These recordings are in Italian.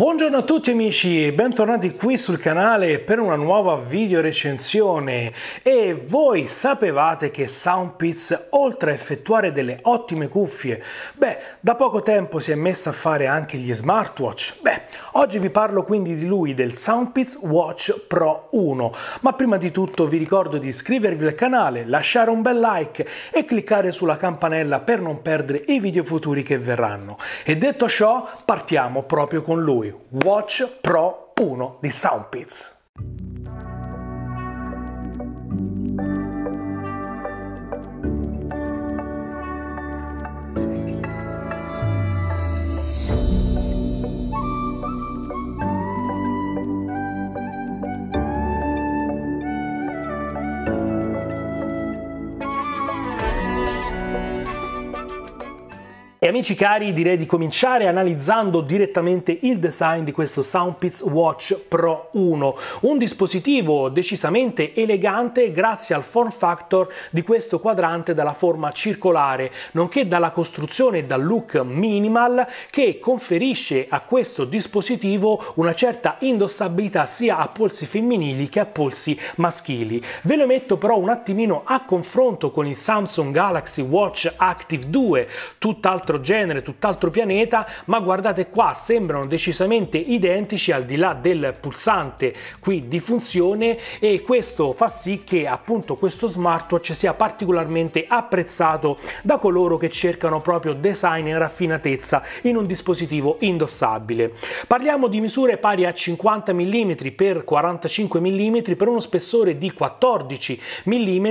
Buongiorno a tutti amici e bentornati qui sul canale per una nuova video recensione e voi sapevate che Soundpits oltre a effettuare delle ottime cuffie, beh da poco tempo si è messa a fare anche gli smartwatch, beh oggi vi parlo quindi di lui del Soundpits Watch Pro 1 ma prima di tutto vi ricordo di iscrivervi al canale, lasciare un bel like e cliccare sulla campanella per non perdere i video futuri che verranno e detto ciò partiamo proprio con lui lui Watch Pro 1 di Soundpits. amici cari, direi di cominciare analizzando direttamente il design di questo Soundpits Watch Pro 1, un dispositivo decisamente elegante grazie al form factor di questo quadrante dalla forma circolare, nonché dalla costruzione e dal look minimal che conferisce a questo dispositivo una certa indossabilità sia a polsi femminili che a polsi maschili. Ve lo metto però un attimino a confronto con il Samsung Galaxy Watch Active 2, tutt'altro tutt'altro genere, tutt'altro pianeta, ma guardate qua, sembrano decisamente identici al di là del pulsante qui di funzione e questo fa sì che appunto questo smartwatch sia particolarmente apprezzato da coloro che cercano proprio design e raffinatezza in un dispositivo indossabile. Parliamo di misure pari a 50 mm x 45 mm per uno spessore di 14 mm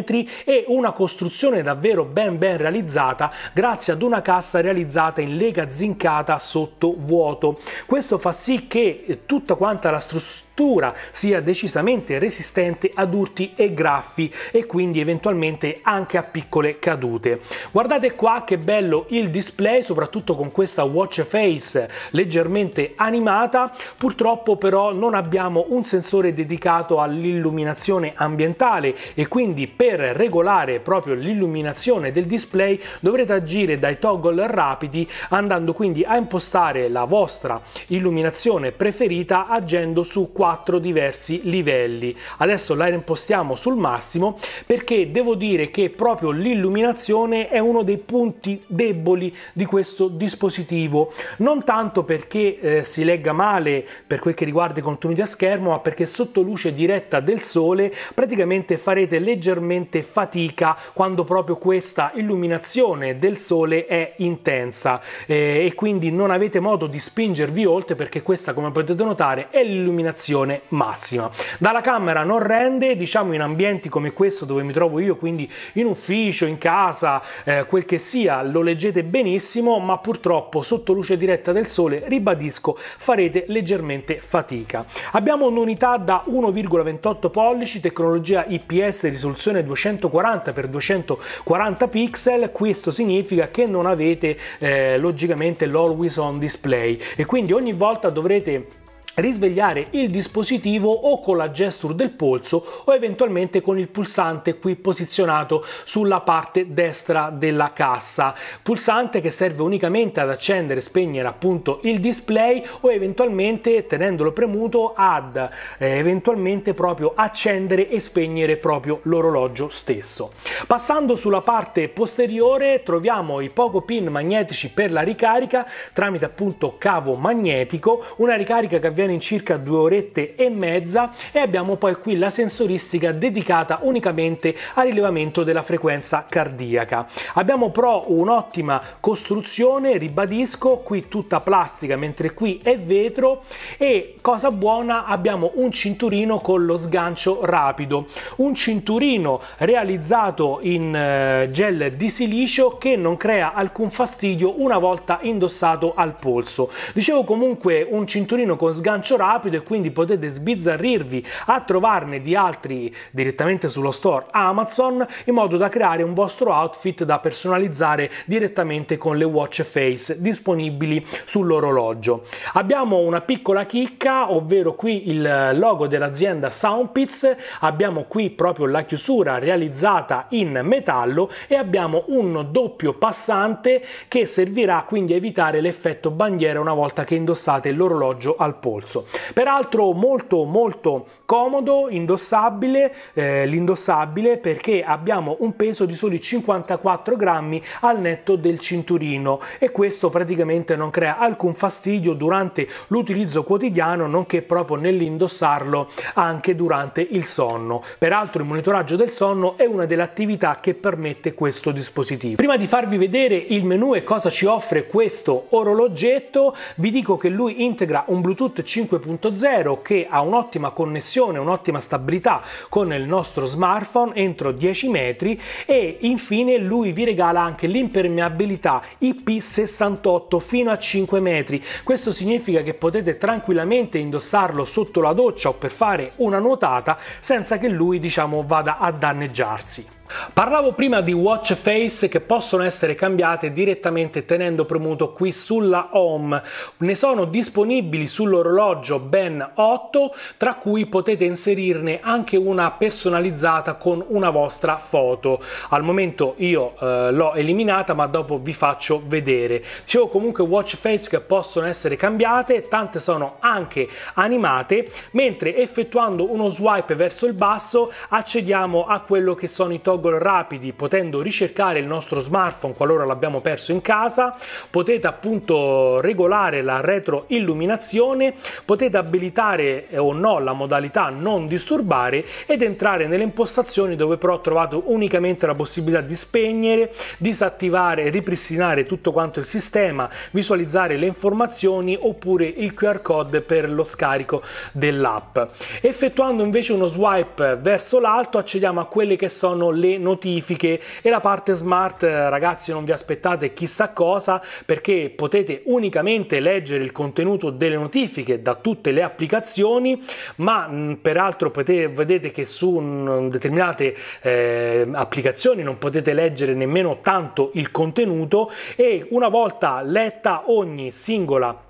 e una costruzione davvero ben ben realizzata grazie ad una cassa realizzata realizzata in lega zincata sotto vuoto. Questo fa sì che eh, tutta quanta la struttura struttura sia decisamente resistente ad urti e graffi e quindi eventualmente anche a piccole cadute. Guardate qua che bello il display, soprattutto con questa watch face leggermente animata, purtroppo però non abbiamo un sensore dedicato all'illuminazione ambientale e quindi per regolare proprio l'illuminazione del display dovrete agire dai toggle rapidi andando quindi a impostare la vostra illuminazione preferita agendo su 4 quattro diversi livelli. Adesso la impostiamo sul massimo perché devo dire che proprio l'illuminazione è uno dei punti deboli di questo dispositivo. Non tanto perché eh, si legga male per quel che riguarda i contenuti a schermo, ma perché sotto luce diretta del sole praticamente farete leggermente fatica quando proprio questa illuminazione del sole è intensa eh, e quindi non avete modo di spingervi oltre perché questa come potete notare è l'illuminazione pressione massima. Dalla camera non rende, diciamo in ambienti come questo dove mi trovo io, quindi in ufficio, in casa, eh, quel che sia, lo leggete benissimo, ma purtroppo sotto luce diretta del sole, ribadisco, farete leggermente fatica. Abbiamo un'unità da 1,28 pollici, tecnologia IPS, risoluzione 240x240 pixel, questo significa che non avete eh, logicamente l'always on display e quindi ogni volta dovrete risvegliare il dispositivo o con la gesture del polso o eventualmente con il pulsante qui posizionato sulla parte destra della cassa pulsante che serve unicamente ad accendere e spegnere appunto il display o eventualmente tenendolo premuto ad eh, eventualmente proprio accendere e spegnere proprio l'orologio stesso passando sulla parte posteriore troviamo i poco pin magnetici per la ricarica tramite appunto cavo magnetico una ricarica che avviene bene in circa due orette e mezza e abbiamo poi qui la sensoristica dedicata unicamente al rilevamento della frequenza cardiaca. Abbiamo però un'ottima costruzione, ribadisco, qui tutta plastica mentre qui è vetro e cosa buona abbiamo un cinturino con lo sgancio rapido, un cinturino realizzato in eh, gel di silicio che non crea alcun fastidio una volta indossato al polso. Dicevo comunque un cinturino con sgancio gancio rapido e quindi potete sbizzarrirvi a trovarne di altri direttamente sullo store Amazon in modo da creare un vostro outfit da personalizzare direttamente con le watch face disponibili sull'orologio. Abbiamo una piccola chicca, ovvero qui il logo dell'azienda Soundpits, abbiamo qui proprio la chiusura realizzata in metallo e abbiamo un doppio passante che servirà quindi a evitare l'effetto bandiera una volta che indossate l'orologio al polso polso. Peraltro molto molto comodo, indossabile, eh, l'indossabile perché abbiamo un peso di soli 54 grammi al netto del cinturino e questo praticamente non crea alcun fastidio durante l'utilizzo quotidiano nonché proprio nell'indossarlo anche durante il sonno. Peraltro il monitoraggio del sonno è una delle attività che permette questo dispositivo. Prima di farvi vedere il menu e cosa ci offre questo orologetto vi dico che lui integra un Bluetooth 5.0 che ha un'ottima connessione, un'ottima stabilità con il nostro smartphone entro 10 metri e infine lui vi regala anche l'impermeabilità IP68 fino a 5 metri. Questo significa che potete tranquillamente indossarlo sotto la doccia o per fare una nuotata senza che lui diciamo vada a danneggiarsi. Parlavo prima di watch face che possono essere cambiate direttamente tenendo premuto qui sulla home. Ne sono disponibili sull'orologio ben 8, tra cui potete inserirne anche una personalizzata con una vostra foto. Al momento io eh, l'ho eliminata, ma dopo vi faccio vedere. Dicevo comunque watch face che possono essere cambiate, tante sono anche animate, mentre effettuando uno swipe verso il basso accediamo a quello che sono i togli toggle rapidi potendo ricercare il nostro smartphone qualora l'abbiamo perso in casa, potete appunto regolare la retroilluminazione, potete abilitare eh, o no la modalità non disturbare ed entrare nelle impostazioni dove però trovate unicamente la possibilità di spegnere, disattivare e ripristinare tutto quanto il sistema, visualizzare le informazioni oppure il QR code per lo scarico dell'app. Effettuando invece uno swipe verso l'alto accediamo a quelle che sono le le notifiche e la parte smart eh, ragazzi non vi aspettate chissà cosa perché potete unicamente leggere il contenuto delle notifiche da tutte le applicazioni ma mm, peraltro potete, vedete che su mm, determinate eh, applicazioni non potete leggere nemmeno tanto il contenuto e una volta letta ogni singola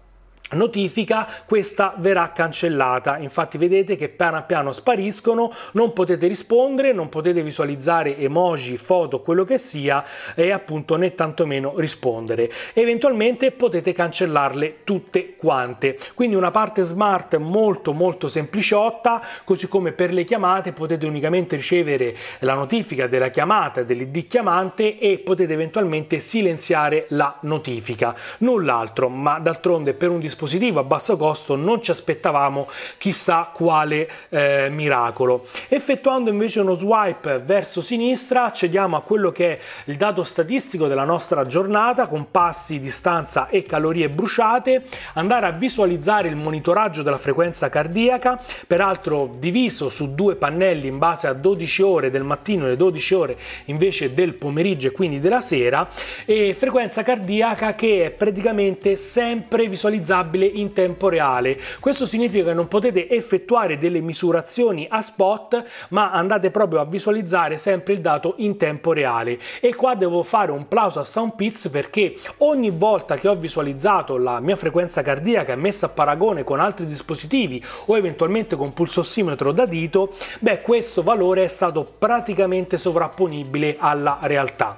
notifica questa verrà cancellata infatti vedete che piano piano spariscono non potete rispondere non potete visualizzare emoji foto quello che sia e appunto né tantomeno rispondere eventualmente potete cancellarle tutte quante quindi una parte smart molto molto sempliciotta così come per le chiamate potete unicamente ricevere la notifica della chiamata dell'id chiamante e potete eventualmente silenziare la notifica null'altro ma d'altronde per un dispositivo dispositivo a basso costo non ci aspettavamo chissà quale eh, miracolo. Effettuando invece uno swipe verso sinistra accediamo a quello che è il dato statistico della nostra giornata con passi, distanza e calorie bruciate, andare a visualizzare il monitoraggio della frequenza cardiaca, peraltro diviso su due pannelli in base a 12 ore del mattino e 12 ore invece del pomeriggio e quindi della sera e frequenza cardiaca che è praticamente sempre visualizzabile stabile in tempo reale. Questo significa che non potete effettuare delle misurazioni a spot, ma andate proprio a visualizzare sempre il dato in tempo reale. E qua devo fare un plauso a SoundPits perché ogni volta che ho visualizzato la mia frequenza cardiaca messa a paragone con altri dispositivi o eventualmente con pulsossimetro da dito, beh, questo valore è stato praticamente sovrapponibile alla realtà.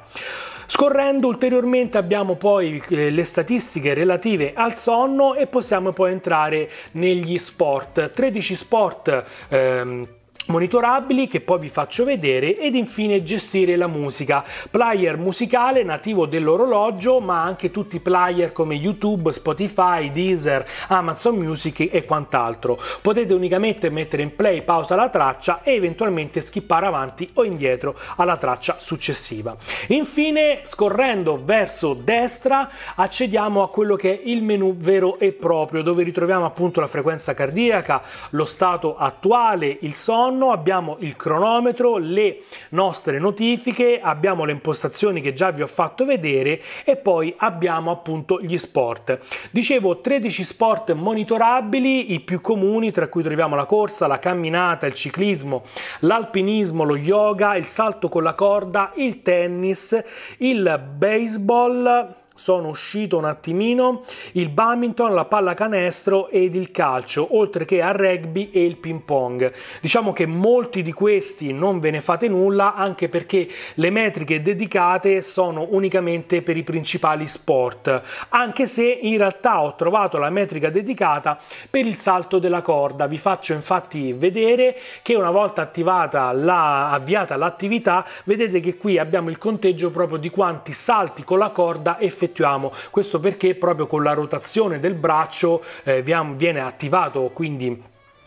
Scorrendo ulteriormente abbiamo poi eh, le statistiche relative al sonno e possiamo poi entrare negli sport. 13 sport ehm, monitorabili che poi vi faccio vedere ed infine gestire la musica. Player musicale nativo dell'orologio ma anche tutti i player come YouTube, Spotify, Deezer, Amazon Music e quant'altro. Potete unicamente mettere in play, pausa la traccia e eventualmente skippare avanti o indietro alla traccia successiva. Infine scorrendo verso destra accediamo a quello che è il menu vero e proprio dove ritroviamo appunto la frequenza cardiaca, lo stato attuale, il sonno sonno, abbiamo il cronometro, le nostre notifiche, abbiamo le impostazioni che già vi ho fatto vedere e poi abbiamo appunto gli sport. Dicevo 13 sport monitorabili, i più comuni tra cui troviamo la corsa, la camminata, il ciclismo, l'alpinismo, lo yoga, il salto con la corda, il tennis, il baseball, sono uscito un attimino, il badminton, la pallacanestro ed il calcio, oltre che al rugby e il ping pong. Diciamo che molti di questi non ve ne fate nulla anche perché le metriche dedicate sono unicamente per i principali sport, anche se in realtà ho trovato la metrica dedicata per il salto della corda. Vi faccio infatti vedere che una volta attivata la, avviata l'attività, vedete che qui abbiamo il conteggio proprio di quanti salti con la corda effettuati effettuiamo, questo perché proprio con la rotazione del braccio eh, viene attivato quindi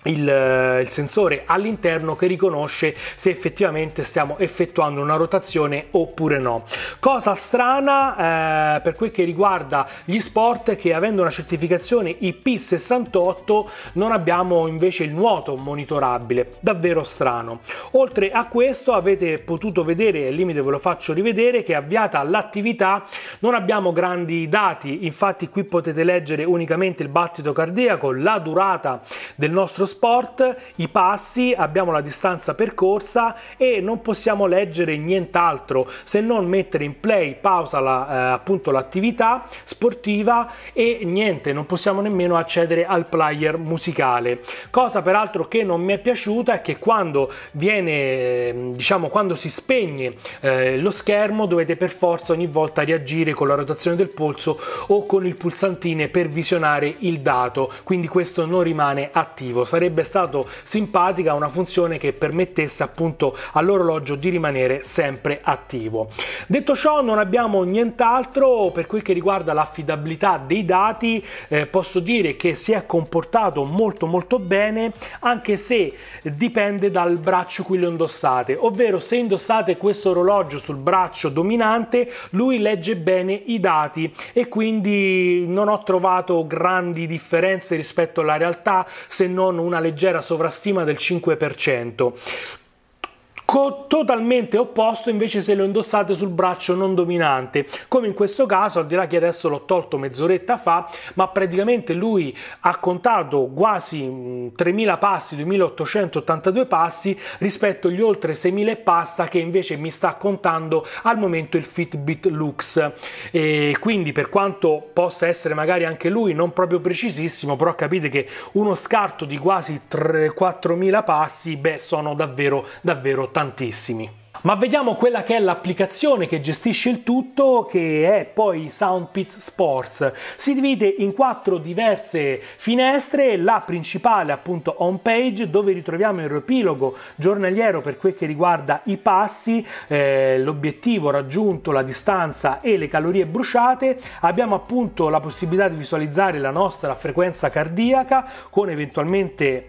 il, eh, il, sensore all'interno che riconosce se effettivamente stiamo effettuando una rotazione oppure no. Cosa strana eh, per quel che riguarda gli sport che avendo una certificazione IP68 non abbiamo invece il nuoto monitorabile, davvero strano. Oltre a questo avete potuto vedere, al limite ve lo faccio rivedere, che avviata l'attività non abbiamo grandi dati, infatti qui potete leggere unicamente il battito cardiaco, la durata del nostro sport, i passi, abbiamo la distanza percorsa e non possiamo leggere nient'altro se non mettere in play, pausa la, eh, appunto l'attività sportiva e niente, non possiamo nemmeno accedere al player musicale. Cosa peraltro che non mi è piaciuta è che quando viene, ehm, diciamo, quando si spegne eh, lo schermo dovete per forza ogni volta reagire con la rotazione del polso o con il pulsantine per visionare il dato, quindi questo non rimane attivo. Sarebbe sarebbe stato simpatica una funzione che permettesse appunto all'orologio di rimanere sempre attivo. Detto ciò non abbiamo nient'altro per quel che riguarda l'affidabilità dei dati, eh, posso dire che si è comportato molto molto bene anche se dipende dal braccio cui lo indossate, ovvero se indossate questo orologio sul braccio dominante lui legge bene i dati e quindi non ho trovato grandi differenze rispetto alla realtà se non una una leggera sovrastima del 5% co- totalmente opposto invece se lo indossate sul braccio non dominante, come in questo caso, al di là che adesso l'ho tolto mezz'oretta fa, ma praticamente lui ha contato quasi 3.000 passi, 2.882 passi rispetto agli oltre 6.000 passa che invece mi sta contando al momento il Fitbit Lux. E quindi per quanto possa essere magari anche lui non proprio precisissimo, però capite che uno scarto di quasi 3, 4.000 passi, beh, sono davvero davvero tanti importantissimi. Ma vediamo quella che è l'applicazione che gestisce il tutto, che è poi Soundpit Sports. Si divide in quattro diverse finestre, la principale appunto home page, dove ritroviamo il riepilogo giornaliero per quel che riguarda i passi, eh, l'obiettivo raggiunto, la distanza e le calorie bruciate. Abbiamo appunto la possibilità di visualizzare la nostra frequenza cardiaca con eventualmente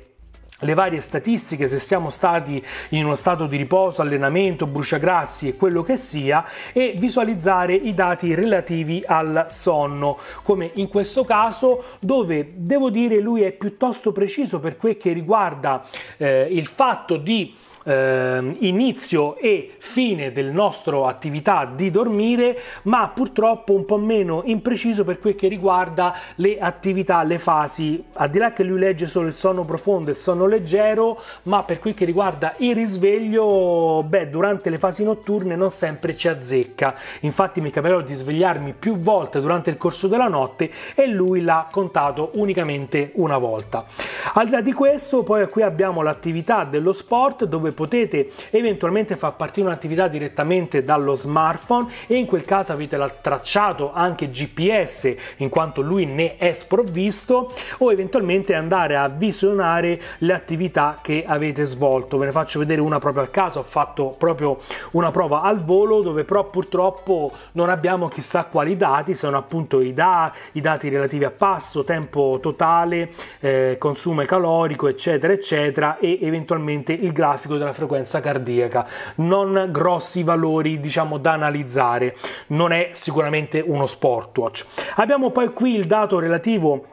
le varie statistiche, se siamo stati in uno stato di riposo, allenamento, bruciagrassi e quello che sia, e visualizzare i dati relativi al sonno, come in questo caso dove devo dire lui è piuttosto preciso per quel che riguarda eh, il fatto di eh, inizio e fine del nostro attività di dormire, ma purtroppo un po' meno impreciso per quel che riguarda le attività, le fasi. Al di là che lui legge solo il sonno profondo e il sonno leggero, ma per quel che riguarda il risveglio, beh, durante le fasi notturne non sempre ci azzecca. Infatti mi capirò di svegliarmi più volte durante il corso della notte e lui l'ha contato unicamente una volta. Al di là di questo, poi qui abbiamo l'attività dello sport dove potete eventualmente far partire un'attività direttamente dallo smartphone e in quel caso avete tracciato anche GPS in quanto lui ne è sprovvisto o eventualmente andare a visionare le attività che avete svolto. Ve ne faccio vedere una proprio al caso, ho fatto proprio una prova al volo dove però purtroppo non abbiamo chissà quali dati, sono appunto i, da, i dati relativi a passo, tempo totale, eh, consumo calorico eccetera eccetera e eventualmente il grafico della frequenza cardiaca, non grossi valori diciamo da analizzare, non è sicuramente uno smartwatch. Abbiamo poi qui il dato relativo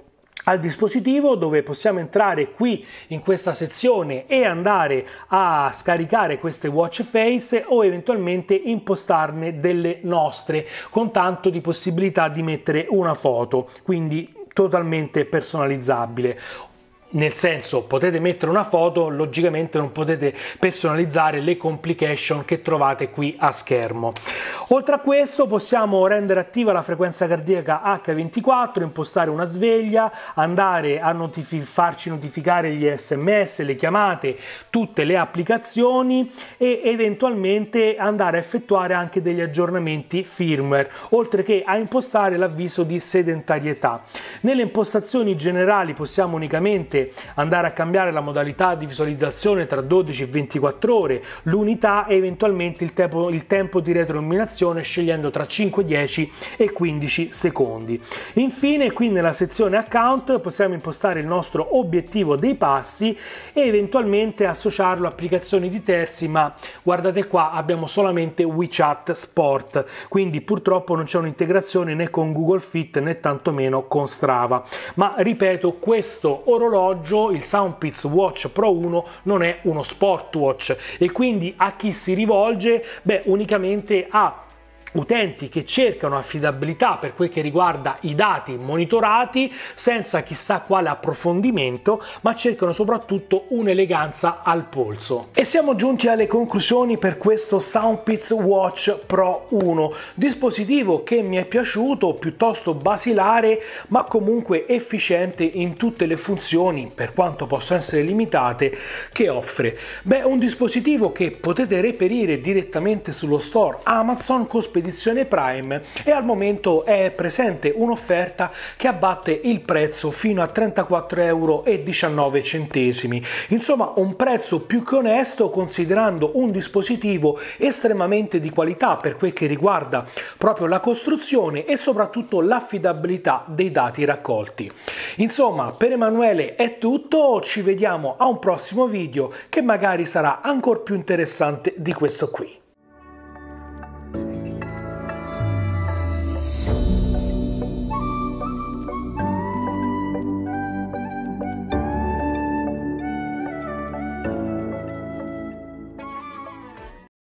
al dispositivo dove possiamo entrare qui in questa sezione e andare a scaricare queste watch face o eventualmente impostarne delle nostre con tanto di possibilità di mettere una foto quindi totalmente personalizzabile nel senso potete mettere una foto, logicamente non potete personalizzare le complication che trovate qui a schermo. Oltre a questo possiamo rendere attiva la frequenza cardiaca H24, impostare una sveglia, andare a notifi farci notificare gli sms, le chiamate, tutte le applicazioni e eventualmente andare a effettuare anche degli aggiornamenti firmware, oltre che a impostare l'avviso di sedentarietà. Nelle impostazioni generali possiamo unicamente anche andare a cambiare la modalità di visualizzazione tra 12 e 24 ore, l'unità e eventualmente il tempo, il tempo di retroilluminazione scegliendo tra 5, 10 e 15 secondi. Infine qui nella sezione account possiamo impostare il nostro obiettivo dei passi e eventualmente associarlo a applicazioni di terzi ma guardate qua abbiamo solamente WeChat Sport quindi purtroppo non c'è un'integrazione né con Google Fit né tantomeno con Strava ma ripeto questo orologio orologio, il Soundpits Watch Pro 1 non è uno sport watch e quindi a chi si rivolge? Beh, unicamente a utenti che cercano affidabilità per quel che riguarda i dati monitorati senza chissà quale approfondimento ma cercano soprattutto un'eleganza al polso e siamo giunti alle conclusioni per questo Soundpits Watch Pro 1 dispositivo che mi è piaciuto piuttosto basilare ma comunque efficiente in tutte le funzioni per quanto possano essere limitate che offre beh un dispositivo che potete reperire direttamente sullo store Amazon con spedizione spedizione Prime e al momento è presente un'offerta che abbatte il prezzo fino a 34,19 euro. Insomma un prezzo più che onesto considerando un dispositivo estremamente di qualità per quel che riguarda proprio la costruzione e soprattutto l'affidabilità dei dati raccolti. Insomma per Emanuele è tutto, ci vediamo a un prossimo video che magari sarà ancora più interessante di questo qui.